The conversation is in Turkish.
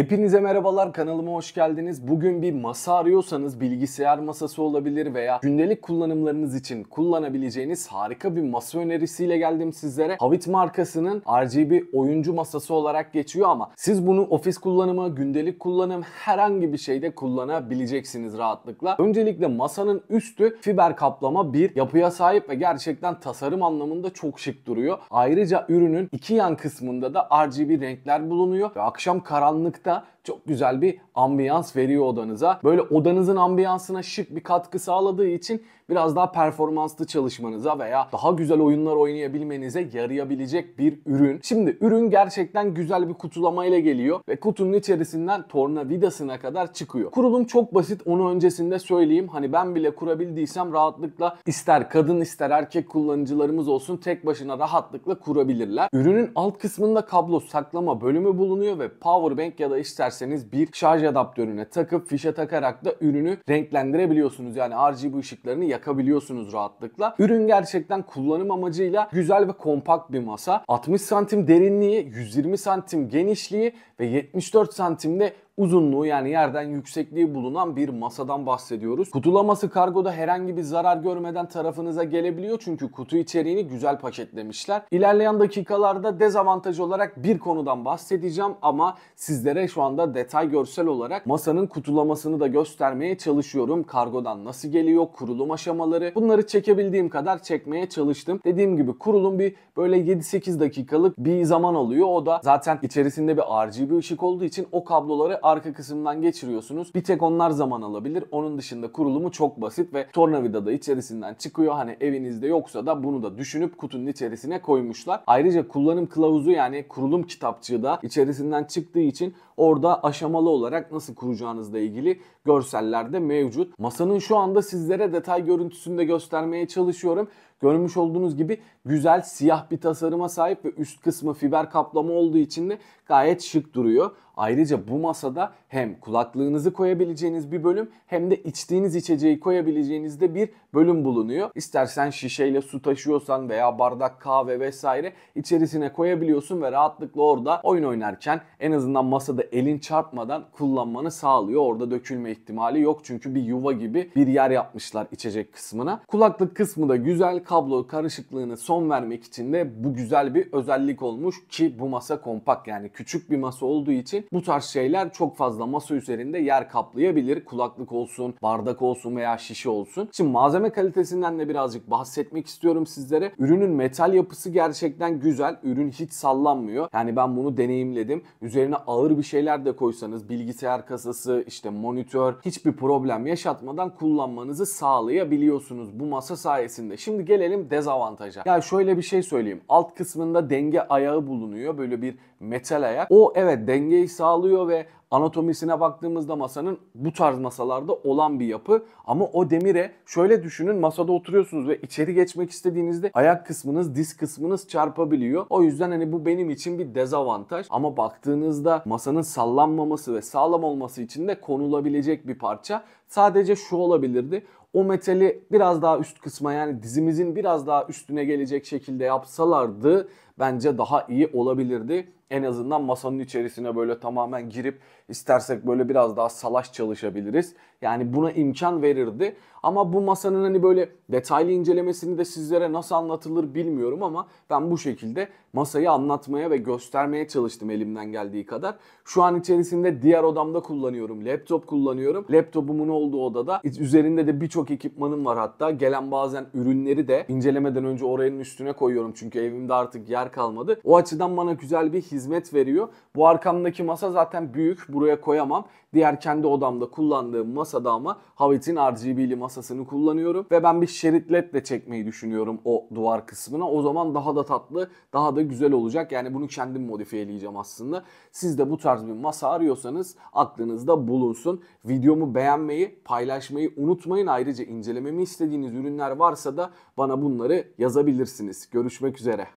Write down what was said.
Hepinize merhabalar kanalıma hoş geldiniz. Bugün bir masa arıyorsanız bilgisayar masası olabilir veya gündelik kullanımlarınız için kullanabileceğiniz harika bir masa önerisiyle geldim sizlere. Havit markasının RGB oyuncu masası olarak geçiyor ama siz bunu ofis kullanımı, gündelik kullanım herhangi bir şeyde kullanabileceksiniz rahatlıkla. Öncelikle masanın üstü fiber kaplama bir yapıya sahip ve gerçekten tasarım anlamında çok şık duruyor. Ayrıca ürünün iki yan kısmında da RGB renkler bulunuyor ve akşam karanlık da çok güzel bir ambiyans veriyor odanıza. Böyle odanızın ambiyansına şık bir katkı sağladığı için biraz daha performanslı çalışmanıza veya daha güzel oyunlar oynayabilmenize yarayabilecek bir ürün. Şimdi ürün gerçekten güzel bir kutulamayla geliyor ve kutunun içerisinden torna vidasına kadar çıkıyor. Kurulum çok basit onu öncesinde söyleyeyim. Hani ben bile kurabildiysem rahatlıkla ister kadın ister erkek kullanıcılarımız olsun tek başına rahatlıkla kurabilirler. Ürünün alt kısmında kablo saklama bölümü bulunuyor ve powerbank ya da ister isterseniz bir şarj adaptörüne takıp fişe takarak da ürünü renklendirebiliyorsunuz. Yani RGB ışıklarını yakabiliyorsunuz rahatlıkla. Ürün gerçekten kullanım amacıyla güzel ve kompakt bir masa. 60 santim derinliği, 120 santim genişliği ve 74 santimde uzunluğu yani yerden yüksekliği bulunan bir masadan bahsediyoruz. Kutulaması kargoda herhangi bir zarar görmeden tarafınıza gelebiliyor çünkü kutu içeriğini güzel paketlemişler. İlerleyen dakikalarda dezavantaj olarak bir konudan bahsedeceğim ama sizlere şu anda detay görsel olarak masanın kutulamasını da göstermeye çalışıyorum. Kargodan nasıl geliyor, kurulum aşamaları bunları çekebildiğim kadar çekmeye çalıştım. Dediğim gibi kurulum bir böyle 7-8 dakikalık bir zaman alıyor. O da zaten içerisinde bir RGB ışık olduğu için o kabloları arka kısımdan geçiriyorsunuz. Bir tek onlar zaman alabilir. Onun dışında kurulumu çok basit ve tornavida da içerisinden çıkıyor. Hani evinizde yoksa da bunu da düşünüp kutunun içerisine koymuşlar. Ayrıca kullanım kılavuzu yani kurulum kitapçığı da içerisinden çıktığı için orada aşamalı olarak nasıl kuracağınızla ilgili görseller de mevcut. Masanın şu anda sizlere detay görüntüsünü de göstermeye çalışıyorum. Görmüş olduğunuz gibi güzel siyah bir tasarıma sahip ve üst kısmı fiber kaplama olduğu için de gayet şık duruyor. Ayrıca bu masada hem kulaklığınızı koyabileceğiniz bir bölüm hem de içtiğiniz içeceği koyabileceğiniz de bir bölüm bulunuyor. İstersen şişeyle su taşıyorsan veya bardak kahve vesaire içerisine koyabiliyorsun ve rahatlıkla orada oyun oynarken en azından masada elin çarpmadan kullanmanı sağlıyor. Orada dökülme ihtimali yok çünkü bir yuva gibi bir yer yapmışlar içecek kısmına. Kulaklık kısmı da güzel kablo karışıklığını son vermek için de bu güzel bir özellik olmuş ki bu masa kompakt yani küçük bir masa olduğu için bu tarz şeyler çok fazla masa üzerinde yer kaplayabilir. Kulaklık olsun, bardak olsun veya şişe olsun. Şimdi malzeme kalitesinden de birazcık bahsetmek istiyorum sizlere. Ürünün metal yapısı gerçekten güzel. Ürün hiç sallanmıyor. Yani ben bunu deneyimledim. Üzerine ağır bir şeyler de koysanız bilgisayar kasası, işte monitör hiçbir problem yaşatmadan kullanmanızı sağlayabiliyorsunuz bu masa sayesinde. Şimdi gel Gelelim dezavantaja. Ya şöyle bir şey söyleyeyim. Alt kısmında denge ayağı bulunuyor. Böyle bir metal ayak. O evet dengeyi sağlıyor ve anatomisine baktığımızda masanın bu tarz masalarda olan bir yapı. Ama o demire şöyle düşünün masada oturuyorsunuz ve içeri geçmek istediğinizde ayak kısmınız, diz kısmınız çarpabiliyor. O yüzden hani bu benim için bir dezavantaj. Ama baktığınızda masanın sallanmaması ve sağlam olması için de konulabilecek bir parça. Sadece şu olabilirdi o metali biraz daha üst kısma yani dizimizin biraz daha üstüne gelecek şekilde yapsalardı bence daha iyi olabilirdi en azından masanın içerisine böyle tamamen girip istersek böyle biraz daha salaş çalışabiliriz. Yani buna imkan verirdi. Ama bu masanın hani böyle detaylı incelemesini de sizlere nasıl anlatılır bilmiyorum ama ben bu şekilde masayı anlatmaya ve göstermeye çalıştım elimden geldiği kadar. Şu an içerisinde diğer odamda kullanıyorum. Laptop kullanıyorum. Laptopumun olduğu odada üzerinde de birçok ekipmanım var hatta. Gelen bazen ürünleri de incelemeden önce oranın üstüne koyuyorum. Çünkü evimde artık yer kalmadı. O açıdan bana güzel bir his hizmet veriyor. Bu arkamdaki masa zaten büyük. Buraya koyamam. Diğer kendi odamda kullandığım masada ama Havit'in RGB'li masasını kullanıyorum. Ve ben bir şerit led de çekmeyi düşünüyorum o duvar kısmına. O zaman daha da tatlı, daha da güzel olacak. Yani bunu kendim modifiyeleyeceğim aslında. Siz de bu tarz bir masa arıyorsanız aklınızda bulunsun. Videomu beğenmeyi, paylaşmayı unutmayın. Ayrıca incelememi istediğiniz ürünler varsa da bana bunları yazabilirsiniz. Görüşmek üzere.